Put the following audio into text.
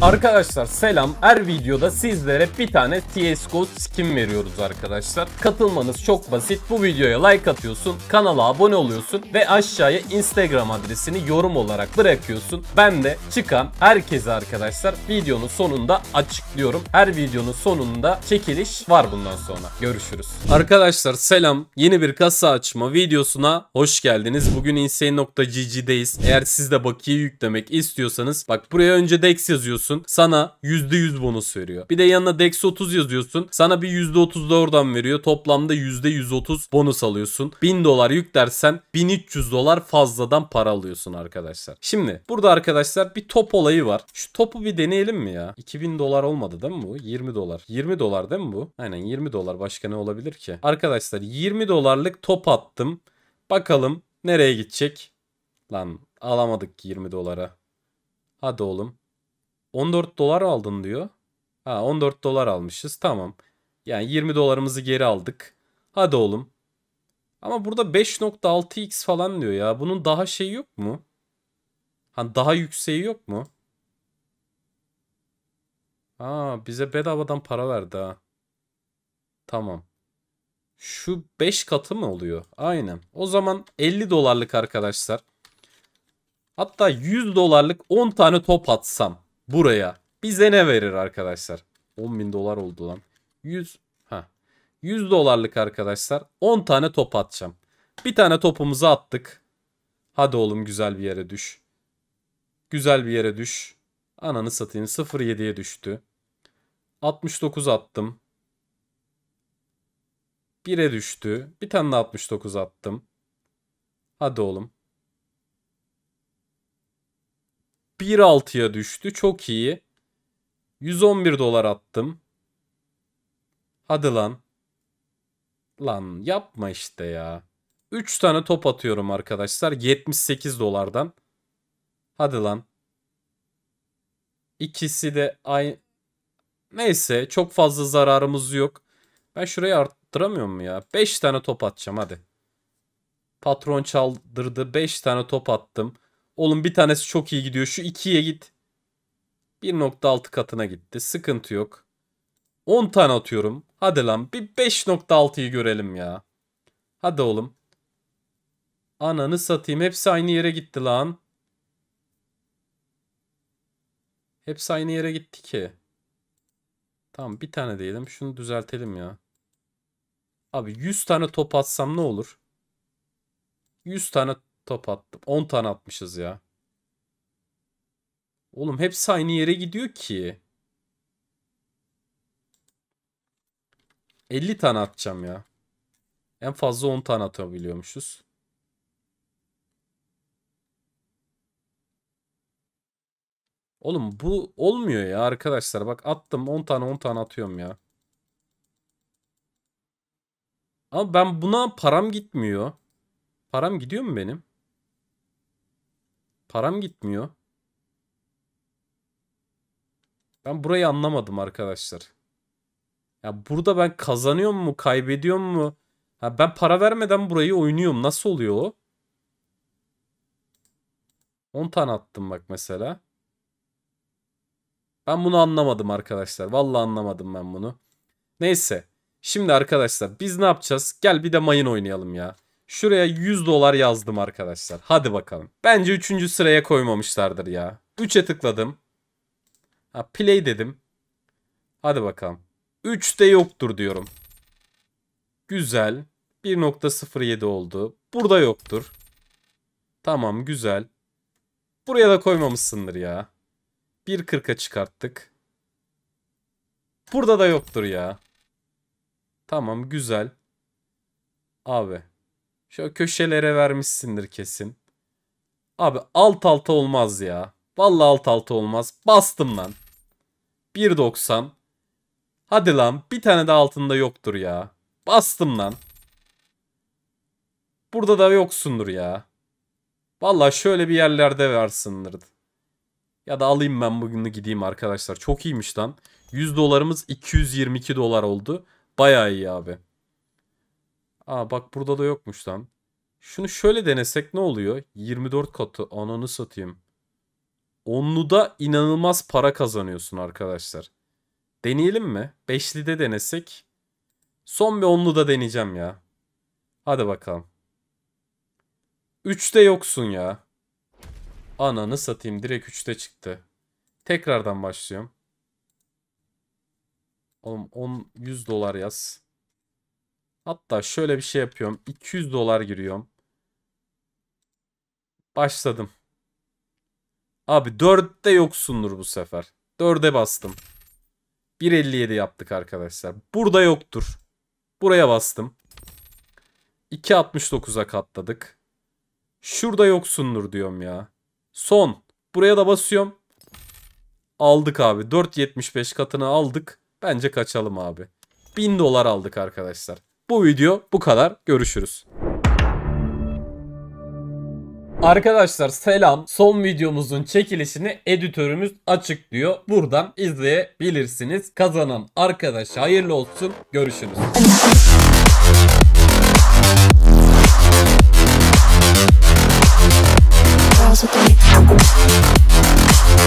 Arkadaşlar selam. Her videoda sizlere bir tane CSGO skin veriyoruz arkadaşlar. Katılmanız çok basit. Bu videoya like atıyorsun, kanala abone oluyorsun ve aşağıya Instagram adresini yorum olarak bırakıyorsun. Ben de çıkan herkese arkadaşlar videonun sonunda açıklıyorum. Her videonun sonunda çekiliş var bundan sonra. Görüşürüz. Arkadaşlar selam. Yeni bir kasa açma videosuna hoş geldiniz. Bugün insane.cc'deyiz. Eğer siz de bakiye yüklemek istiyorsanız bak buraya önce DEX yazıyorsun yazıyorsun. Sana %100 bonus veriyor. Bir de yanına Dex 30 yazıyorsun. Sana bir %30 da oradan veriyor. Toplamda %130 bonus alıyorsun. 1000 dolar yüklersen 1300 dolar fazladan para alıyorsun arkadaşlar. Şimdi burada arkadaşlar bir top olayı var. Şu topu bir deneyelim mi ya? 2000 dolar olmadı değil mi bu? 20 dolar. 20 dolar değil mi bu? Aynen 20 dolar. Başka ne olabilir ki? Arkadaşlar 20 dolarlık top attım. Bakalım nereye gidecek? Lan alamadık 20 dolara. Hadi oğlum. 14 dolar aldın diyor. Ha 14 dolar almışız tamam. Yani 20 dolarımızı geri aldık. Hadi oğlum. Ama burada 5.6x falan diyor ya. Bunun daha şeyi yok mu? Hani daha yükseği yok mu? Aa bize bedavadan para verdi ha. Tamam. Şu 5 katı mı oluyor? Aynen. O zaman 50 dolarlık arkadaşlar. Hatta 100 dolarlık 10 tane top atsam buraya bize ne verir arkadaşlar? 10 bin dolar oldu lan. 100, ha, 100 dolarlık arkadaşlar 10 tane top atacağım. Bir tane topumuzu attık. Hadi oğlum güzel bir yere düş. Güzel bir yere düş. Ananı satayım 0.7'ye düştü. 69 attım. 1'e düştü. Bir tane de 69 attım. Hadi oğlum. 1.6'ya düştü. Çok iyi. 111 dolar attım. Hadi lan. Lan yapma işte ya. 3 tane top atıyorum arkadaşlar. 78 dolardan. Hadi lan. İkisi de aynı Neyse çok fazla zararımız yok. Ben şurayı arttıramıyorum ya? 5 tane top atacağım hadi. Patron çaldırdı. 5 tane top attım. Oğlum bir tanesi çok iyi gidiyor. Şu 2'ye git. 1.6 katına gitti. Sıkıntı yok. 10 tane atıyorum. Hadi lan bir 5.6'yı görelim ya. Hadi oğlum. Ananı satayım. Hepsi aynı yere gitti lan. Hepsi aynı yere gitti ki. Tamam bir tane diyelim. Şunu düzeltelim ya. Abi 100 tane top atsam ne olur? 100 tane Top attım. 10 tane atmışız ya. Oğlum hepsi aynı yere gidiyor ki. 50 tane atacağım ya. En fazla 10 tane atabiliyormuşuz. Oğlum bu olmuyor ya arkadaşlar. Bak attım 10 tane 10 tane atıyorum ya. Ama ben buna param gitmiyor. Param gidiyor mu benim? Param gitmiyor. Ben burayı anlamadım arkadaşlar. Ya burada ben kazanıyor mu, kaybediyor mu? Ha ben para vermeden burayı oynuyorum. Nasıl oluyor o? 10 tane attım bak mesela. Ben bunu anlamadım arkadaşlar. Vallahi anlamadım ben bunu. Neyse. Şimdi arkadaşlar biz ne yapacağız? Gel bir de mayın oynayalım ya. Şuraya 100 dolar yazdım arkadaşlar. Hadi bakalım. Bence 3. sıraya koymamışlardır ya. 3'e tıkladım. Ha, play dedim. Hadi bakalım. de yoktur diyorum. Güzel. 1.07 oldu. Burada yoktur. Tamam güzel. Buraya da koymamışsındır ya. 1.40'a çıkarttık. Burada da yoktur ya. Tamam güzel. Abi Şöyle köşelere vermişsindir kesin. Abi alt alta olmaz ya. Vallahi alt alta olmaz. Bastım lan. 1.90. Hadi lan bir tane de altında yoktur ya. Bastım lan. Burada da yoksundur ya. Vallahi şöyle bir yerlerde versindirdi. Ya da alayım ben bugünü gideyim arkadaşlar. Çok iyiymiş lan. 100 dolarımız 222 dolar oldu. Bayağı iyi abi. Aa bak burada da yokmuş tam. Şunu şöyle denesek ne oluyor? 24 katı ananı satayım. Onlu da inanılmaz para kazanıyorsun arkadaşlar. Deneyelim mi? Beşli de denesek. Son bir onlu da deneyeceğim ya. Hadi bakalım. Üçte yoksun ya. Ananı satayım direkt üçte çıktı. Tekrardan başlıyorum. Oğlum 10 100 dolar yaz. Hatta şöyle bir şey yapıyorum. 200 dolar giriyorum. Başladım. Abi 4'te yoksundur bu sefer. 4'e bastım. 1.57 yaptık arkadaşlar. Burada yoktur. Buraya bastım. 2.69'a katladık. Şurada yoksundur diyorum ya. Son. Buraya da basıyorum. Aldık abi. 4.75 katını aldık. Bence kaçalım abi. 1000 dolar aldık arkadaşlar. Bu video bu kadar. Görüşürüz. Arkadaşlar selam. Son videomuzun çekilişini editörümüz açıklıyor. Buradan izleyebilirsiniz. Kazanan arkadaş hayırlı olsun. Görüşürüz.